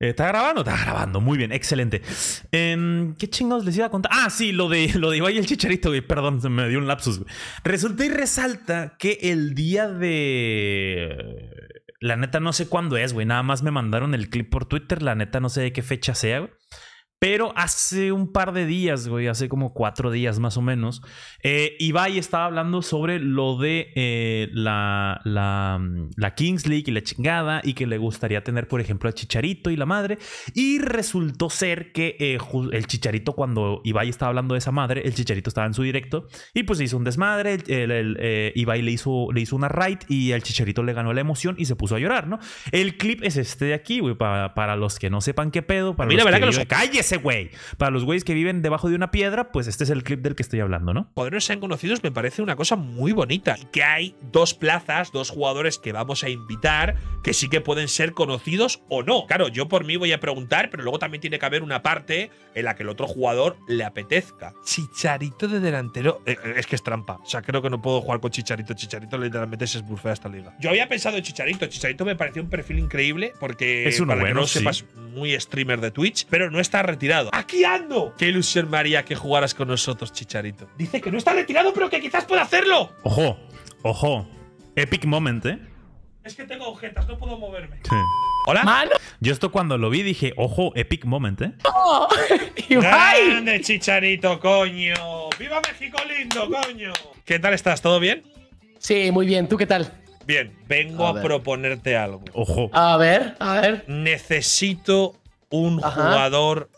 Eh, ¿Está grabando? Está grabando. Muy bien, excelente. Em, ¿Qué chingados les iba a contar? Ah, sí, lo de, lo de Ibai y el chicharito, güey. Perdón, me dio un lapsus. Güey. Resulta y resalta que el día de. La neta no sé cuándo es, güey. Nada más me mandaron el clip por Twitter. La neta no sé de qué fecha sea, güey. Pero hace un par de días, güey, hace como cuatro días más o menos, eh, Ibai estaba hablando sobre lo de eh, la, mm, la, Kings League y la chingada y que le gustaría tener, por ejemplo, a Chicharito y la madre. Y resultó ser que eh, el Chicharito, cuando Ibai estaba hablando de esa madre, el Chicharito estaba en su directo y pues hizo un desmadre. El, Ibai le hizo, le hizo una raid y el Chicharito le ganó la emoción y se puso a llorar, ¿no? El clip es este de aquí, güey, para, los que no sepan qué pedo. Para Mira, los verdad que, que los calles ese güey. Para los güeyes que viven debajo de una piedra, pues este es el clip del que estoy hablando, ¿no? Poderes sean conocidos me parece una cosa muy bonita. Y que hay dos plazas, dos jugadores que vamos a invitar, que sí que pueden ser conocidos o no. Claro, yo por mí voy a preguntar, pero luego también tiene que haber una parte en la que el otro jugador le apetezca. Chicharito de delantero. Eh, eh, es que es trampa. O sea, creo que no puedo jugar con Chicharito. Chicharito literalmente se esburfea. esta liga. Yo había pensado en Chicharito. Chicharito me pareció un perfil increíble porque es uno para que no sepas muy streamer de Twitch, pero no está ¡Aquí ando! ¡Qué ilusión haría que jugaras con nosotros, Chicharito! Dice que no está retirado, pero que quizás pueda hacerlo. Ojo, ojo. Epic moment, ¿eh? Es que tengo objetas, no puedo moverme. Sí. ¿Hola? Yo esto cuando lo vi dije, ojo, epic moment, ¿eh? Oh, ¡Grande, Chicharito, coño! ¡Viva México lindo, coño! ¿Qué tal estás? ¿Todo bien? Sí, muy bien. ¿Tú qué tal? Bien, vengo a, proponerte algo. Ojo. A ver, a ver. Necesito un jugador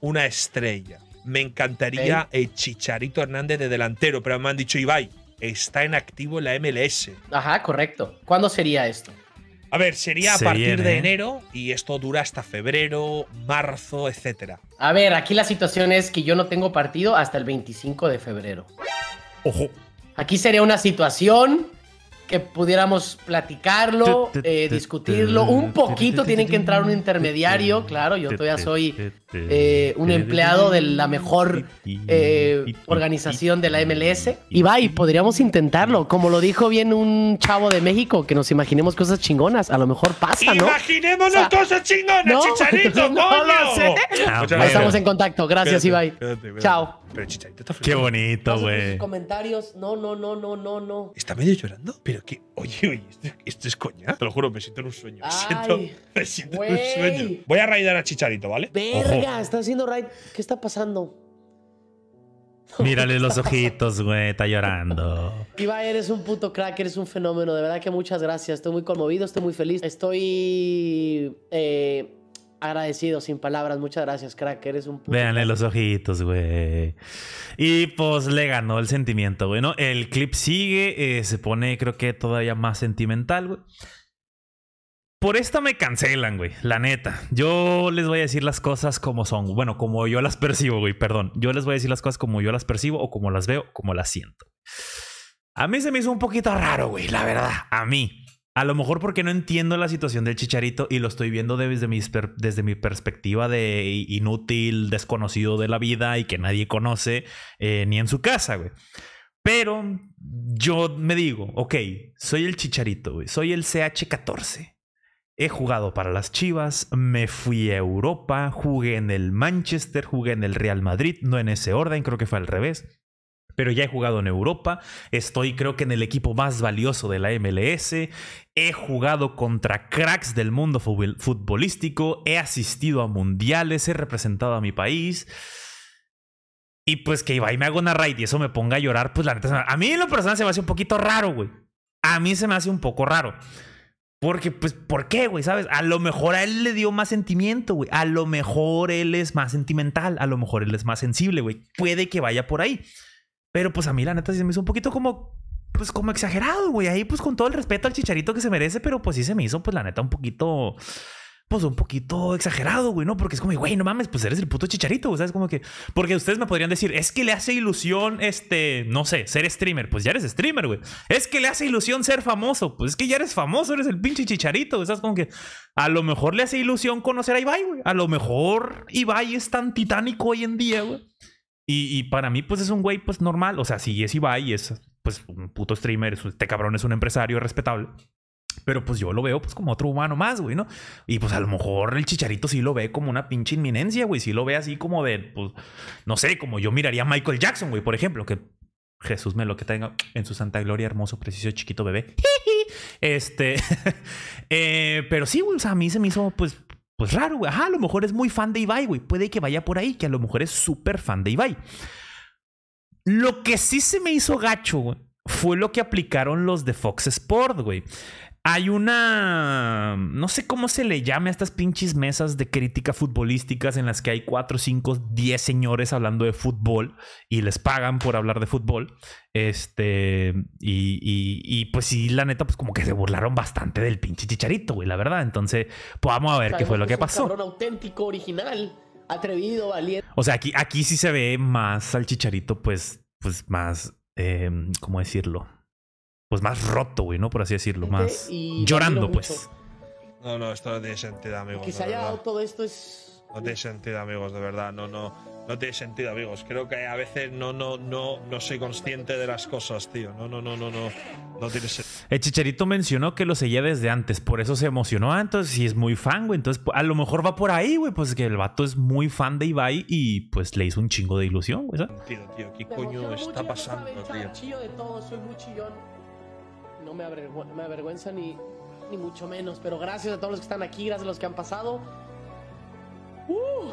una estrella. Me encantaría el Chicharito Hernández de delantero, pero me han dicho, Ibai, está en activo la MLS. Ajá, correcto. ¿Cuándo sería esto? A ver, sería a partir de enero y esto dura hasta febrero, marzo, etcétera. A ver, aquí la situación es que yo no tengo partido hasta el 25 de febrero. Ojo. Aquí sería una situación que pudiéramos platicarlo, eh, discutirlo. Un poquito tienen que entrar un intermediario, claro, yo todavía soy eh, un empleado de la mejor eh, organización de la MLS. Y podríamos intentarlo. Como lo dijo bien un chavo de México, que nos imaginemos cosas chingonas. A lo mejor pasa, ¿no? Imaginémonos cosas chingonas, chicharito, no, ah, pues Estamos en contacto. Gracias, Ibai. Chao. Pero Chicharito está Qué bonito, güey. Comentarios. No, no, no, no, no, no. ¿Está medio llorando? oye, oye, esto, es coña. Te lo juro, me siento en un sueño. me siento, siento en un sueño. Voy a raidar a Chicharito, ¿vale? Verga, está haciendo raid. ¿Qué está pasando? Mírale los ojitos, güey, está llorando. Iba, eres un puto crack, eres un fenómeno. De verdad que muchas gracias. Estoy muy conmovido, estoy muy feliz. Estoy. Eh, Agradecido, sin palabras. Muchas gracias, crack. Eres un puto. Véanle los ojitos, güey. Y pues le ganó el sentimiento, güey. El clip sigue, eh, se pone, creo que todavía más sentimental, güey. Por esta me cancelan, güey. La neta. Yo les voy a decir las cosas como son. Bueno, como yo las percibo, güey. Perdón. Yo les voy a decir las cosas como yo las percibo o como las veo, como las siento. A mí se me hizo un poquito raro, güey. La verdad. A mí. A lo mejor porque no entiendo la situación del chicharito y lo estoy viendo desde mi, desde mi perspectiva de inútil, desconocido de la vida y que nadie conoce eh, ni en su casa, güey. Pero yo me digo, ok, soy el chicharito, güey, soy el CH14. He jugado para las Chivas, me fui a Europa, jugué en el Manchester, jugué en el Real Madrid, no en ese orden, creo que fue al revés pero ya he jugado en Europa, estoy creo que en el equipo más valioso de la MLS, he jugado contra cracks del mundo futbolístico, he asistido a mundiales, he representado a mi país. Y pues que iba y me hago una raid y eso me ponga a llorar, pues la neta, a mí lo personal se me hace un poquito raro, güey. A mí se me hace un poco raro. Porque, pues, ¿por qué, güey? ¿Sabes? A lo mejor a él le dio más sentimiento, güey. A lo mejor él es más sentimental, a lo mejor él es más sensible, güey. Puede que vaya por ahí. Pero pues a mí la neta sí se me hizo un poquito como, pues como exagerado, güey. Ahí pues con todo el respeto al chicharito que se merece, pero pues sí se me hizo pues la neta un poquito, pues un poquito exagerado, güey, ¿no? Porque es como, güey, no mames, pues eres el puto chicharito, ¿sabes? Como que, porque ustedes me podrían decir, es que le hace ilusión, este, no sé, ser streamer, pues ya eres streamer, güey. Es que le hace ilusión ser famoso, pues es que ya eres famoso, eres el pinche chicharito, ¿sabes? Como que a lo mejor le hace ilusión conocer a Ibai, güey. A lo mejor Ibai es tan titánico hoy en día, güey y, para mí, pues es un güey, pues normal. O sea, si es Ibai, es pues un puto streamer, este cabrón es un empresario respetable. Pero pues yo lo veo pues como otro humano más, güey, ¿no? Y pues a lo mejor el chicharito sí lo ve como una pinche inminencia, güey. Sí lo ve así como de, pues, no sé, como yo miraría a Michael Jackson, güey, por ejemplo, que Jesús me lo que tenga en su santa gloria, hermoso, preciso, chiquito bebé. Este, eh, pero sí, güey, o sea, a mí se me hizo, pues, pues raro, güey. Ajá, a lo mejor es muy fan de Ibai, güey. Puede que vaya por ahí, que a lo mejor es súper fan de Ibai. Lo que sí se me hizo gacho, fue lo que aplicaron los de Fox Sport, güey. Hay una. No sé cómo se le llame a estas pinches mesas de crítica futbolísticas en las que hay cuatro, cinco, diez señores hablando de fútbol y les pagan por hablar de fútbol. Este. Y, pues sí, la neta, pues como que se burlaron bastante del pinche chicharito, güey, la verdad. Entonces, pues vamos a ver qué fue lo que, pasó. Un auténtico, original, atrevido, valiente. O sea, aquí, aquí sí se ve más al chicharito, pues, pues más. Eh, ¿Cómo decirlo? pues más roto, güey, ¿no? Por así decirlo, más llorando, pues. No, no, esto no tiene sentido, amigos. Que se haya dado todo esto es. No tiene sentido, amigos, de verdad. No, no, no tiene sentido, amigos. Creo que a veces no, no, no, no soy consciente de las cosas, tío. No, no, no, no, no. No tiene sentido. El Chicharito mencionó que lo seguía desde antes, por eso se emocionó. antes ah, entonces, si es muy fan, güey. Entonces, a lo mejor va por ahí, güey. Pues que el vato es muy fan de Ibai y pues le hizo un chingo de ilusión, güey. Tío, tío, ¿qué coño está pasando, tío? Soy muy chillón no me, avergüenza ni, mucho menos. Pero gracias a todos los que están aquí, gracias a los que han pasado. Uh.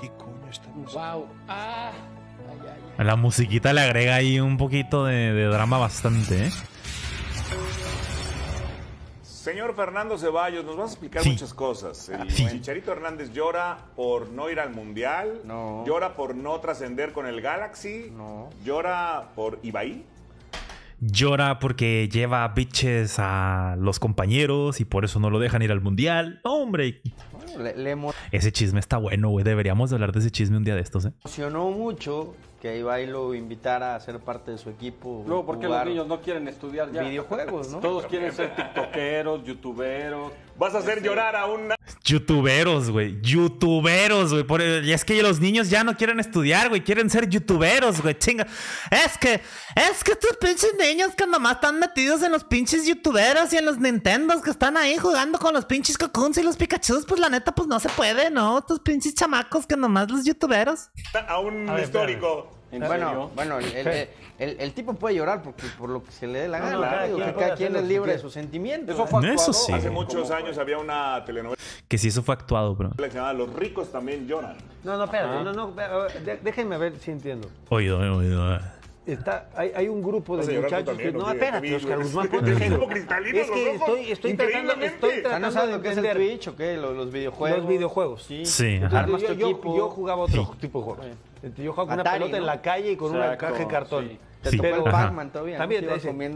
¿Qué coño estamos. Wow. Ah. Ay, La musiquita le agrega ahí un poquito de, drama bastante, ¿eh? Señor Fernando Ceballos, nos vas a explicar muchas cosas. Chicharito Hernández llora por no ir al Mundial, no. llora por no trascender con el Galaxy, no. llora por ir llora porque lleva bitches a los compañeros y por eso no lo dejan ir al mundial. hombre! Ese chisme está bueno, güey. Deberíamos hablar de ese chisme un día de estos, ¿eh? Emocionó mucho que Ibai lo invitara a ser parte de su equipo. Luego, porque los niños no quieren estudiar Videojuegos, ¿no? Todos quieren ser tiktokeros, youtuberos. Vas a hacer llorar a un... Youtuberos, güey. Youtuberos, güey. Y es que los niños ya no quieren estudiar, güey. Quieren ser youtuberos, güey. Chinga. Es que, es que estos pinches niños que nomás están metidos en los pinches youtuberos y en los Nintendos que están ahí jugando con los pinches Cocoons y los Pikachus, pues la neta, pues no se puede, ¿no? Estos pinches chamacos que nomás los youtuberos. A un histórico. Bueno, bueno el, tipo puede llorar por lo que se le dé la gana. cada, digo, quien, cada quien es libre de sus sentimientos. Eso fue actuado. Hace muchos años había una telenovela. Que si eso fue actuado, bro. Los ricos también lloran. No, no, espérate. Ah. No, no, déjenme ver si entiendo. Oído, eh, oído. Eh. Está, hay, un grupo de muchachos que no espérate, Oscar Guzmán, es que estoy, estoy tratando, estoy tratando ah, no sabes lo que es el Twitch o qué, los, videojuegos. Los videojuegos. Sí. sí. yo, yo, jugaba otro tipo de juegos. Yo jugaba con una pelota en la calle y con una caja de cartón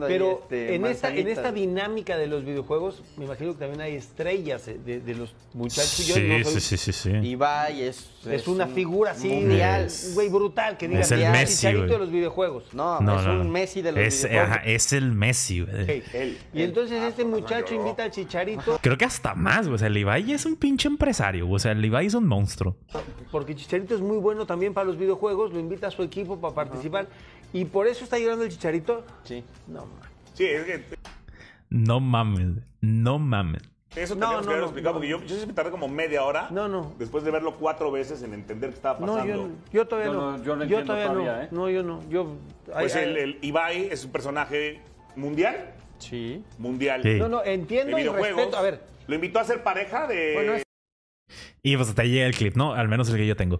pero, este, en, esta, en esta dinámica de los videojuegos, me imagino que también hay estrellas eh, de, los muchachos. sí, sí, sí, Ibai es, una figura así mundial, güey, brutal, que diga, es el Messi, de los videojuegos. No, no es un Messi de los videojuegos. es el Messi, güey. y entonces este muchacho invita al Chicharito. Creo que hasta más, güey. el Ibai es un pinche empresario, O sea, el Ibai es un monstruo. Porque Chicharito es muy bueno también para los videojuegos, lo invita a su equipo para participar. Y por eso está llorando el chicharito. Sí. No mames. Sí, es que. No mames. No mames. Eso no, no, que haber explicado, porque yo, yo sí me tardé como media hora. No, no. Después de verlo cuatro veces en entender qué estaba pasando. No, yo, todavía no. Yo no, entiendo todavía no. ¿eh? No, yo no. Yo, pues el, el Ibai es un personaje mundial. Sí. Mundial. No, no, entiendo y respeto. A ver. Lo invitó a ser pareja de. Bueno, es... Y pues hasta ahí llega el clip, ¿no? Al menos el que yo tengo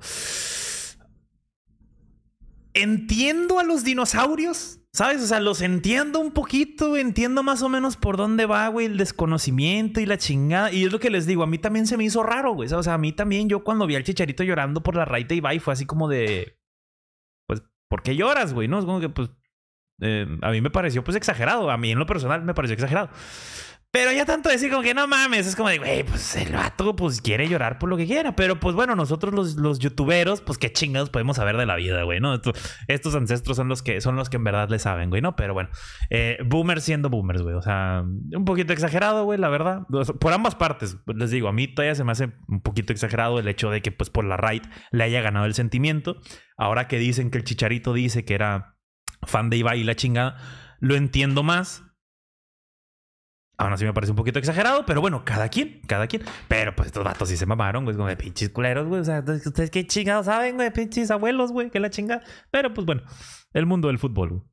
entiendo a los dinosaurios, ¿sabes? O sea, los entiendo un poquito, entiendo más o menos por dónde va, güey, el desconocimiento y la chingada. Y es lo que les digo, a mí también se me hizo raro, güey. O sea, a mí también, yo cuando vi al chicharito llorando por la raita y va, y fue así como de. Pues, ¿por qué lloras, güey? No, es como que, pues. Eh, a mí me pareció, pues, exagerado. A mí, en lo personal, me pareció exagerado. Pero ya tanto decir como que no mames, es como de, güey, pues el vato pues quiere llorar por lo que quiera, pero pues bueno, nosotros los, los youtuberos, pues qué chingados podemos saber de la vida, güey, ¿no? Estos, ancestros son los que son los que en verdad le saben, güey, ¿no? Pero bueno, eh, boomers siendo boomers, güey, o sea, un poquito exagerado, güey, la verdad, por ambas partes, les digo, a mí todavía se me hace un poquito exagerado el hecho de que pues por la right le haya ganado el sentimiento, ahora que dicen que el chicharito dice que era fan de Ibai y la chingada, lo entiendo más. Aún así me parece un poquito exagerado, pero bueno, cada quien, cada quien. Pero pues estos vatos sí se mamaron, güey, como de pinches culeros, güey. O sea, ustedes qué chingados saben, güey, pinches abuelos, güey, que la chingada. Pero pues bueno, el mundo del fútbol, güey.